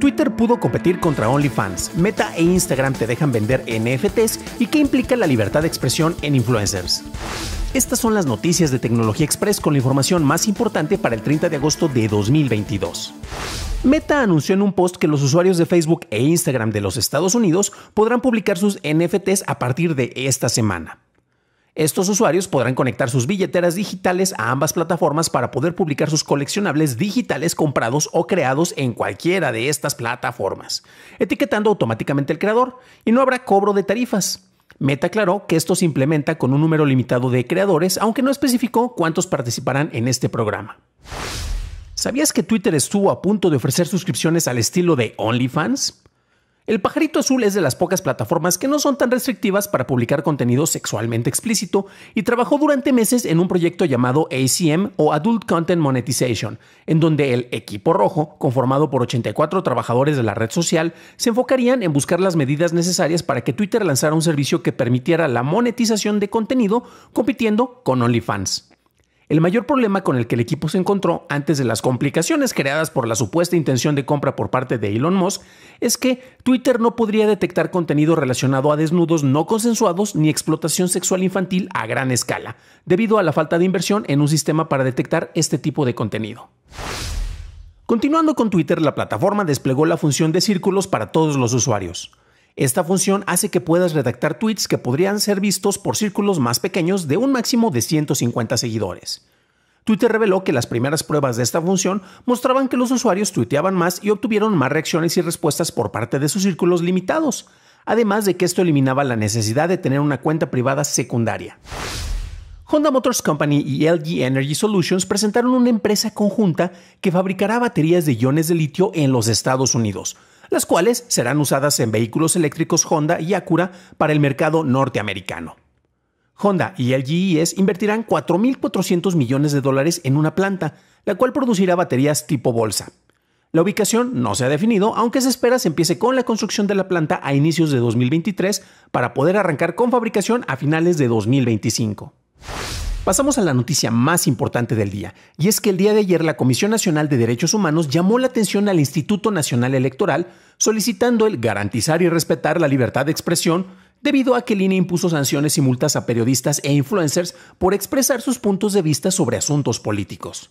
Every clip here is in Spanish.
Twitter pudo competir contra OnlyFans, Meta e Instagram te dejan vender NFTs y qué implica la libertad de expresión en influencers. Estas son las noticias de Tecnología Express con la información más importante para el 30 de agosto de 2022. Meta anunció en un post que los usuarios de Facebook e Instagram de los Estados Unidos podrán publicar sus NFTs a partir de esta semana. Estos usuarios podrán conectar sus billeteras digitales a ambas plataformas para poder publicar sus coleccionables digitales comprados o creados en cualquiera de estas plataformas, etiquetando automáticamente el creador y no habrá cobro de tarifas. Meta aclaró que esto se implementa con un número limitado de creadores, aunque no especificó cuántos participarán en este programa. ¿Sabías que Twitter estuvo a punto de ofrecer suscripciones al estilo de OnlyFans? El Pajarito Azul es de las pocas plataformas que no son tan restrictivas para publicar contenido sexualmente explícito y trabajó durante meses en un proyecto llamado ACM o Adult Content Monetization, en donde el equipo rojo, conformado por 84 trabajadores de la red social, se enfocarían en buscar las medidas necesarias para que Twitter lanzara un servicio que permitiera la monetización de contenido compitiendo con OnlyFans. El mayor problema con el que el equipo se encontró antes de las complicaciones creadas por la supuesta intención de compra por parte de Elon Musk es que Twitter no podría detectar contenido relacionado a desnudos no consensuados ni explotación sexual infantil a gran escala, debido a la falta de inversión en un sistema para detectar este tipo de contenido. Continuando con Twitter, la plataforma desplegó la función de círculos para todos los usuarios. Esta función hace que puedas redactar tweets que podrían ser vistos por círculos más pequeños de un máximo de 150 seguidores. Twitter reveló que las primeras pruebas de esta función mostraban que los usuarios tuiteaban más y obtuvieron más reacciones y respuestas por parte de sus círculos limitados, además de que esto eliminaba la necesidad de tener una cuenta privada secundaria. Honda Motors Company y LG Energy Solutions presentaron una empresa conjunta que fabricará baterías de iones de litio en los Estados Unidos, las cuales serán usadas en vehículos eléctricos Honda y Acura para el mercado norteamericano. Honda y LGES invertirán 4.400 millones de dólares en una planta, la cual producirá baterías tipo bolsa. La ubicación no se ha definido, aunque se espera se empiece con la construcción de la planta a inicios de 2023 para poder arrancar con fabricación a finales de 2025. Pasamos a la noticia más importante del día, y es que el día de ayer la Comisión Nacional de Derechos Humanos llamó la atención al Instituto Nacional Electoral solicitando el garantizar y respetar la libertad de expresión debido a que el INE impuso sanciones y multas a periodistas e influencers por expresar sus puntos de vista sobre asuntos políticos.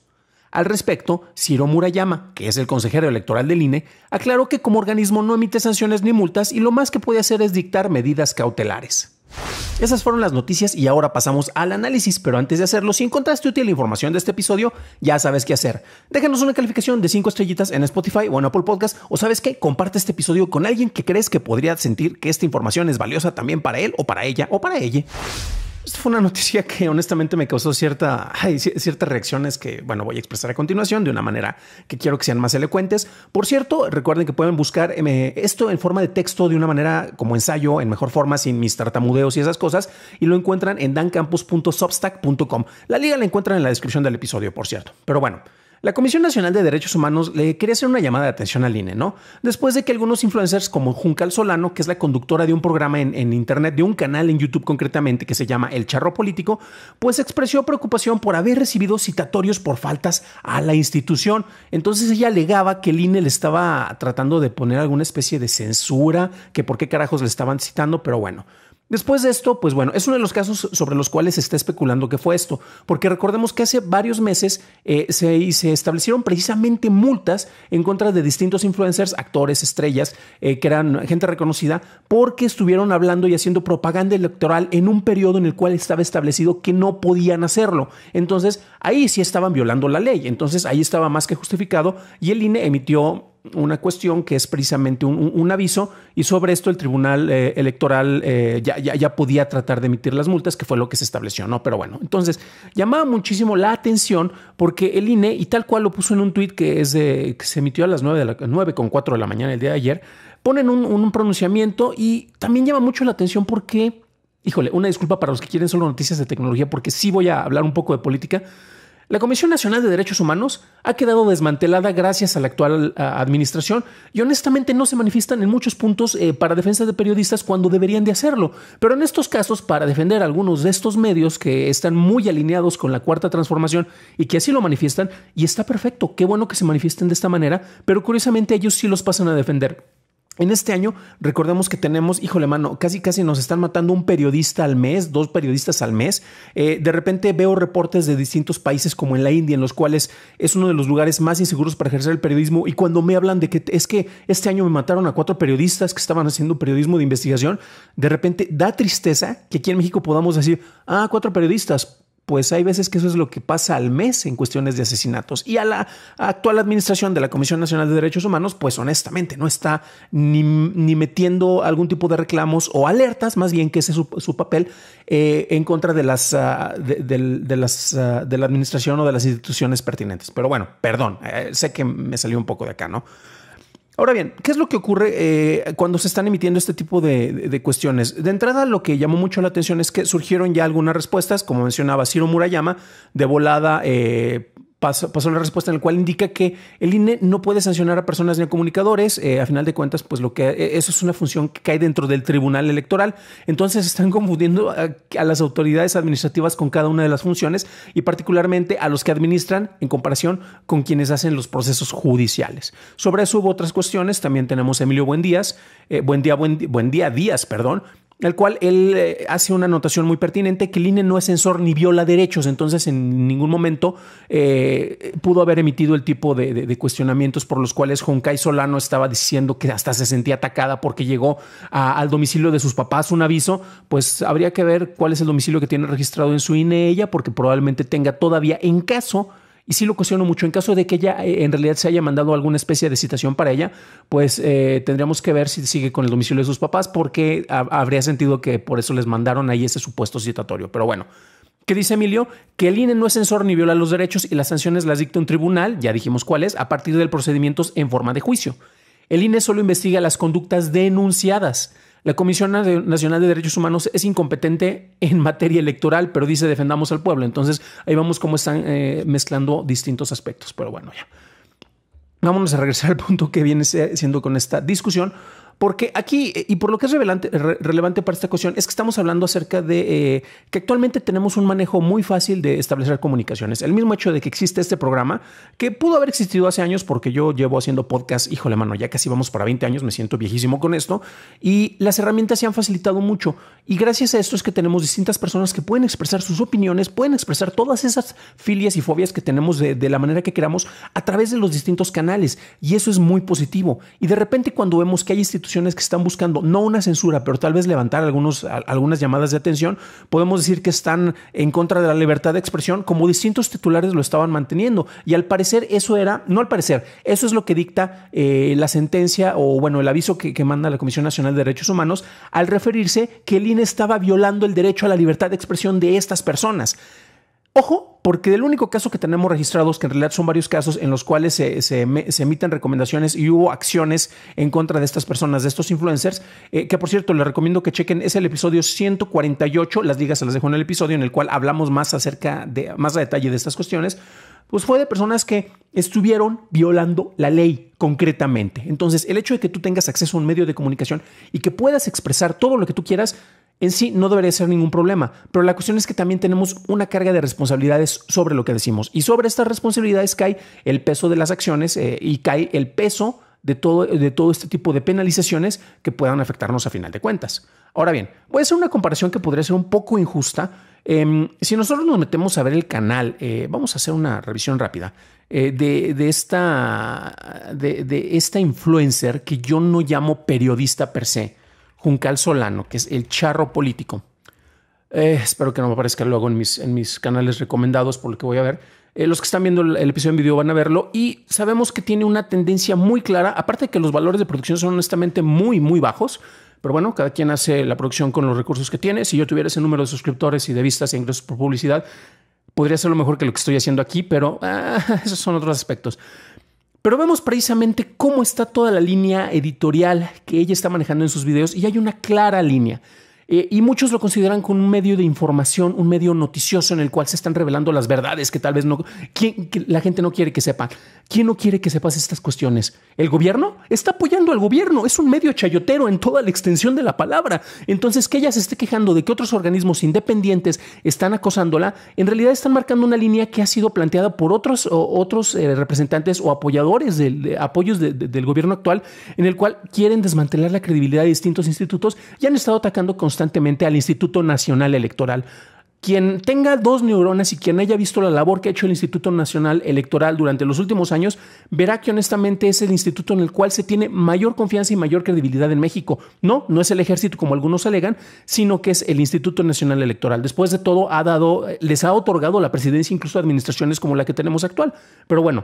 Al respecto, Ciro Murayama, que es el consejero electoral del INE, aclaró que como organismo no emite sanciones ni multas y lo más que puede hacer es dictar medidas cautelares. Esas fueron las noticias y ahora pasamos al análisis, pero antes de hacerlo, si encontraste útil la información de este episodio, ya sabes qué hacer. Déjanos una calificación de 5 estrellitas en Spotify o en Apple Podcast, o sabes qué, comparte este episodio con alguien que crees que podría sentir que esta información es valiosa también para él o para ella o para ella. Esta fue una noticia que honestamente me causó cierta, ciertas reacciones que, bueno, voy a expresar a continuación de una manera que quiero que sean más elocuentes. Por cierto, recuerden que pueden buscar eh, esto en forma de texto de una manera como ensayo, en mejor forma, sin mis tartamudeos y esas cosas, y lo encuentran en dancampus.substack.com. La liga la encuentran en la descripción del episodio, por cierto. Pero bueno. La Comisión Nacional de Derechos Humanos le quería hacer una llamada de atención al INE, ¿no? Después de que algunos influencers como Juncal Solano, que es la conductora de un programa en, en, Internet, de un canal en YouTube concretamente que se llama El Charro Político, pues expresó preocupación por haber recibido citatorios por faltas a la institución. Entonces ella alegaba que el INE le estaba tratando de poner alguna especie de censura, que por qué carajos le estaban citando, pero bueno. Después de esto, pues bueno, es uno de los casos sobre los cuales se está especulando que fue esto, porque recordemos que hace varios meses eh, se, establecieron precisamente multas en contra de distintos influencers, actores, estrellas, eh, que eran gente reconocida, porque estuvieron hablando y haciendo propaganda electoral en un periodo en el cual estaba establecido que no podían hacerlo. Entonces, ahí sí estaban violando la ley, entonces ahí estaba más que justificado y el INE emitió una cuestión que es precisamente un, aviso y sobre esto el Tribunal eh, Electoral eh, ya, ya, podía tratar de emitir las multas, que fue lo que se estableció, ¿no? Pero bueno, entonces llamaba muchísimo la atención porque el INE, y tal cual lo puso en un tuit que, es de, que se emitió a las 9, de la, con 4 de la mañana el día de ayer, ponen un, un pronunciamiento y también llama mucho la atención porque, híjole, una disculpa para los que quieren solo noticias de tecnología porque sí voy a hablar un poco de política. La Comisión Nacional de Derechos Humanos ha quedado desmantelada gracias a la actual administración y honestamente no se manifiestan en muchos puntos eh, para defensa de periodistas cuando deberían de hacerlo. Pero en estos casos, para defender algunos de estos medios que están muy alineados con la cuarta transformación y que así lo manifiestan, y está perfecto, qué bueno que se manifiesten de esta manera, pero curiosamente ellos sí los pasan a defender. En este año, recordemos que tenemos, híjole, mano, casi casi nos están matando un periodista al mes, dos periodistas al mes. Eh, de repente veo reportes de distintos países como en la India, en los cuales es uno de los lugares más inseguros para ejercer el periodismo. Y cuando me hablan de que es que este año me mataron a cuatro periodistas que estaban haciendo periodismo de investigación, de repente da tristeza que aquí en México podamos decir, ah, cuatro periodistas, pues hay veces que eso es lo que pasa al mes en cuestiones de asesinatos. Y a la actual administración de la Comisión Nacional de Derechos Humanos, pues honestamente no está ni, ni metiendo algún tipo de reclamos o alertas, más bien que ese es su, papel, eh, en contra de las, ah, de, las ah, de la administración o de las instituciones pertinentes. Pero bueno, perdón, eh, sé que me salió un poco de acá, ¿no? Ahora bien, ¿qué es lo que ocurre eh, cuando se están emitiendo este tipo de, cuestiones? De entrada, lo que llamó mucho la atención es que surgieron ya algunas respuestas, como mencionaba Ciro Murayama, de volada eh, pasó, la una respuesta en la cual indica que el INE no puede sancionar a personas ni a comunicadores. Eh, a final de cuentas, pues lo que eh, eso es una función que cae dentro del Tribunal Electoral. Entonces están confundiendo a, las autoridades administrativas con cada una de las funciones y particularmente a los que administran en comparación con quienes hacen los procesos judiciales. Sobre eso hubo otras cuestiones. También tenemos a Emilio Buendías, eh, Buendía, buen, día Díaz, perdón, el cual él eh, hace una anotación muy pertinente que el INE no es censor ni viola derechos, entonces en ningún momento eh, pudo haber emitido el tipo de, cuestionamientos por los cuales Honkai Solano estaba diciendo que hasta se sentía atacada porque llegó al domicilio de sus papás un aviso, pues habría que ver cuál es el domicilio que tiene registrado en su INE ella, porque probablemente tenga todavía en caso y si lo cuestiono mucho. En caso de que ella eh, en realidad se haya mandado alguna especie de citación para ella, pues eh, tendríamos que ver si sigue con el domicilio de sus papás, porque habría sentido que por eso les mandaron ahí ese supuesto citatorio. Pero bueno. ¿Qué dice Emilio? Que el INE no es censor ni viola los derechos y las sanciones las dicta un tribunal, ya dijimos cuáles a partir de procedimientos en forma de juicio. El INE solo investiga las conductas denunciadas. La Comisión Nacional de Derechos Humanos es incompetente en materia electoral, pero dice defendamos al pueblo. Entonces ahí vamos como están eh, mezclando distintos aspectos, pero bueno, ya. Vámonos a regresar al punto que viene siendo con esta discusión. Porque aquí, y por lo que es relevante, para esta cuestión, es que estamos hablando acerca de eh, que actualmente tenemos un manejo muy fácil de establecer comunicaciones. El mismo hecho de que existe este programa, que pudo haber existido hace años, porque yo llevo haciendo podcast, híjole mano, ya casi vamos para 20 años, me siento viejísimo con esto, y las herramientas se han facilitado mucho. Y gracias a esto es que tenemos distintas personas que pueden expresar sus opiniones, pueden expresar todas esas filias y fobias que tenemos de la manera que queramos a través de los distintos canales. Y eso es muy positivo. Y de repente cuando vemos que hay instituciones, que están buscando, no una censura, pero tal vez levantar algunos, algunas llamadas de atención, podemos decir que están en contra de la libertad de expresión, como distintos titulares lo estaban manteniendo. Y al parecer eso era, no al parecer, eso es lo que dicta eh, la sentencia o bueno, el aviso que, que manda la Comisión Nacional de Derechos Humanos al referirse que el INE estaba violando el derecho a la libertad de expresión de estas personas. Ojo, porque del único caso que tenemos registrados, que en realidad son varios casos en los cuales se, emiten recomendaciones y hubo acciones en contra de estas personas, de estos influencers, eh, que por cierto les recomiendo que chequen, es el episodio 148, las ligas se las dejo en el episodio en el cual hablamos más acerca más a detalle de estas cuestiones, pues fue de personas que estuvieron violando la ley concretamente. Entonces, el hecho de que tú tengas acceso a un medio de comunicación y que puedas expresar todo lo que tú quieras, en sí no debería ser ningún problema, pero la cuestión es que también tenemos una carga de responsabilidades sobre lo que decimos y sobre estas responsabilidades cae el peso de las acciones eh, y cae el peso de todo, de todo este tipo de penalizaciones que puedan afectarnos a final de cuentas. Ahora bien, voy a hacer una comparación que podría ser un poco injusta. Em, si nosotros nos metemos a ver el canal, eh, vamos a hacer una revisión rápida eh, de, esta, de, esta influencer que yo no llamo periodista per se, Juncal Solano, que es El Charro Político. Eh, espero que no me aparezca luego en mis, en mis canales recomendados por lo que voy a ver. Eh, los que están viendo el, episodio en video van a verlo y sabemos que tiene una tendencia muy clara, aparte de que los valores de producción son honestamente muy, muy bajos, pero bueno, cada quien hace la producción con los recursos que tiene. Si yo tuviera ese número de suscriptores y de vistas e ingresos por publicidad, podría ser lo mejor que lo que estoy haciendo aquí, pero ah, esos son otros aspectos. Pero vemos precisamente cómo está toda la línea editorial que ella está manejando en sus videos y hay una clara línea. Eh, y muchos lo consideran como un medio de información, un medio noticioso en el cual se están revelando las verdades que tal vez no, la gente no quiere que sepa. ¿Quién no quiere que sepas estas cuestiones? ¿El gobierno? Está apoyando al gobierno. Es un medio chayotero en toda la extensión de la palabra. Entonces, que ella se esté quejando de que otros organismos independientes están acosándola, en realidad están marcando una línea que ha sido planteada por otros, otros eh, representantes o apoyadores de, apoyos del gobierno actual, en el cual quieren desmantelar la credibilidad de distintos institutos y han estado atacando constantemente constantemente al Instituto Nacional Electoral. Quien tenga dos neuronas y quien haya visto la labor que ha hecho el Instituto Nacional Electoral durante los últimos años, verá que honestamente es el instituto en el cual se tiene mayor confianza y mayor credibilidad en México. No, no es el ejército como algunos alegan, sino que es el Instituto Nacional Electoral. Después de todo, ha dado, les ha otorgado la presidencia incluso a administraciones como la que tenemos actual. Pero bueno,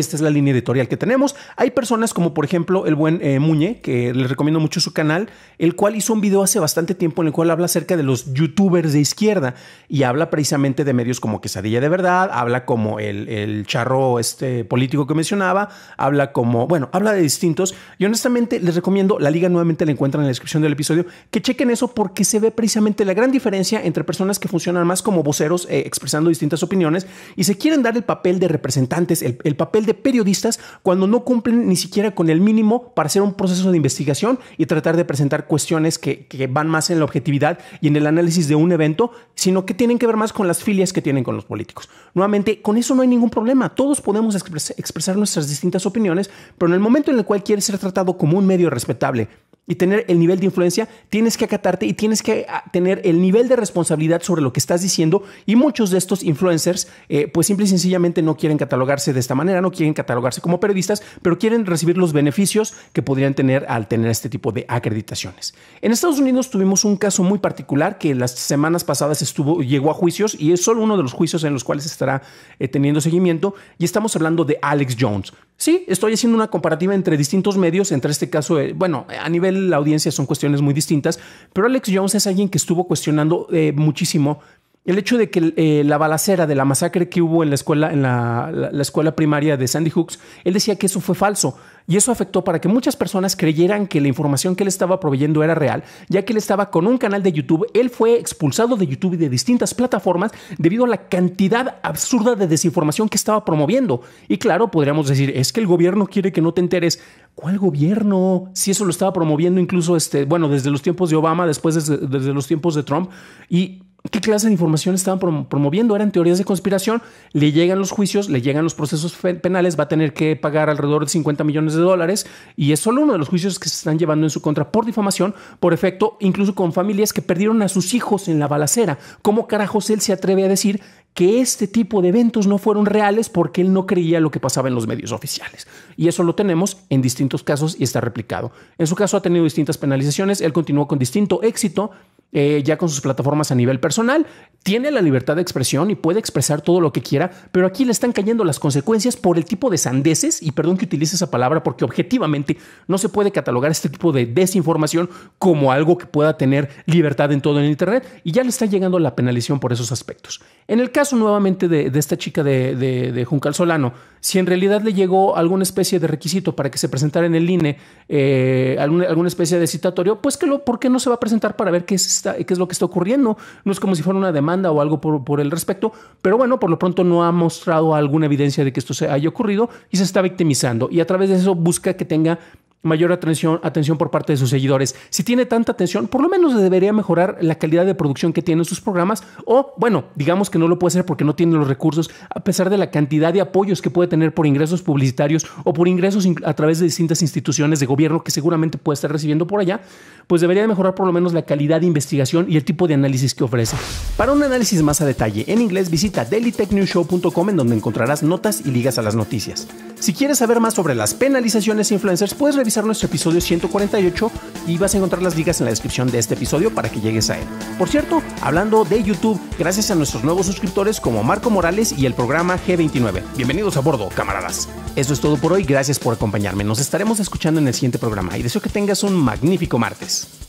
esta es la línea editorial que tenemos. Hay personas como por ejemplo el buen eh, Muñe, que les recomiendo mucho su canal, el cual hizo un video hace bastante tiempo en el cual habla acerca de los youtubers de izquierda y habla precisamente de medios como Quesadilla de Verdad, habla como el, charro este, político que mencionaba, habla como, bueno, habla de distintos. Y honestamente les recomiendo, la liga nuevamente la encuentran en la descripción del episodio, que chequen eso porque se ve precisamente la gran diferencia entre personas que funcionan más como voceros eh, expresando distintas opiniones y se quieren dar el papel de representantes, el, el papel de periodistas cuando no cumplen ni siquiera con el mínimo para hacer un proceso de investigación y tratar de presentar cuestiones que, van más en la objetividad y en el análisis de un evento, sino que tienen que ver más con las filias que tienen con los políticos. Nuevamente, con eso no hay ningún problema. Todos podemos expresar nuestras distintas opiniones, pero en el momento en el cual quiere ser tratado como un medio respetable, y tener el nivel de influencia, tienes que acatarte y tienes que ah, tener el nivel de responsabilidad sobre lo que estás diciendo. Y muchos de estos influencers, eh, pues simple y sencillamente no quieren catalogarse de esta manera, no quieren catalogarse como periodistas, pero quieren recibir los beneficios que podrían tener al tener este tipo de acreditaciones. En Estados Unidos tuvimos un caso muy particular que las semanas pasadas estuvo, llegó a juicios y es solo uno de los juicios en los cuales estará eh, teniendo seguimiento. Y estamos hablando de Alex Jones. Sí, estoy haciendo una comparativa entre distintos medios, entre este caso, eh, bueno, a nivel de la audiencia son cuestiones muy distintas, pero Alex Jones es alguien que estuvo cuestionando eh, muchísimo el hecho de que eh, la balacera de la masacre que hubo en la escuela, en la escuela primaria de Sandy Hooks, él decía que eso fue falso, y eso afectó para que muchas personas creyeran que la información que él estaba proveyendo era real, ya que él estaba con un canal de YouTube. Él fue expulsado de YouTube y de distintas plataformas debido a la cantidad absurda de desinformación que estaba promoviendo. Y claro, podríamos decir, es que el gobierno quiere que no te enteres. ¿Cuál gobierno? Si eso lo estaba promoviendo incluso, este, bueno, desde los tiempos de Obama, después desde, desde los tiempos de Trump. Y qué clase de información estaban promoviendo. Eran teorías de conspiración, le llegan los juicios, le llegan los procesos penales, va a tener que pagar alrededor de 50 millones de dólares y es solo uno de los juicios que se están llevando en su contra por difamación, por efecto, incluso con familias que perdieron a sus hijos en la balacera. ¿Cómo carajos él se atreve a decir que este tipo de eventos no fueron reales porque él no creía lo que pasaba en los medios oficiales. Y eso lo tenemos en distintos casos y está replicado. En su caso ha tenido distintas penalizaciones, él continuó con distinto éxito eh, ya con sus plataformas a nivel personal, tiene la libertad de expresión y puede expresar todo lo que quiera, pero aquí le están cayendo las consecuencias por el tipo de sandeces, y perdón que utilice esa palabra porque objetivamente no se puede catalogar este tipo de desinformación como algo que pueda tener libertad en todo el Internet, y ya le está llegando la penalización por esos aspectos. En el caso nuevamente de, esta chica de, Juncal Solano, si en realidad le llegó alguna especie de requisito para que se presentara en el INE, eh, alguna, alguna especie de citatorio, pues que lo, ¿por qué no se va a presentar para ver qué es? qué es lo que está ocurriendo. No es como si fuera una demanda o algo por el respecto, pero bueno, por lo pronto no ha mostrado alguna evidencia de que esto se haya ocurrido y se está victimizando. Y a través de eso busca que tenga mayor atención, atención por parte de sus seguidores. Si tiene tanta atención, por lo menos debería mejorar la calidad de producción que tiene sus programas o, bueno, digamos que no lo puede hacer porque no tiene los recursos, a pesar de la cantidad de apoyos que puede tener por ingresos publicitarios o por ingresos a través de distintas instituciones de gobierno que seguramente puede estar recibiendo por allá, pues debería mejorar por lo menos la calidad de investigación y el tipo de análisis que ofrece. Para un análisis más a detalle en inglés, visita dailytechnewshow.com en donde encontrarás notas y ligas a las noticias. Si quieres saber más sobre las penalizaciones influencers, puedes revisar nuestro episodio 148 y vas a encontrar las ligas en la descripción de este episodio para que llegues a él. Por cierto, hablando de YouTube, gracias a nuestros nuevos suscriptores como Marco Morales y el programa G29. Bienvenidos a bordo, camaradas. Eso es todo por hoy, gracias por acompañarme. Nos estaremos escuchando en el siguiente programa y deseo que tengas un magnífico martes.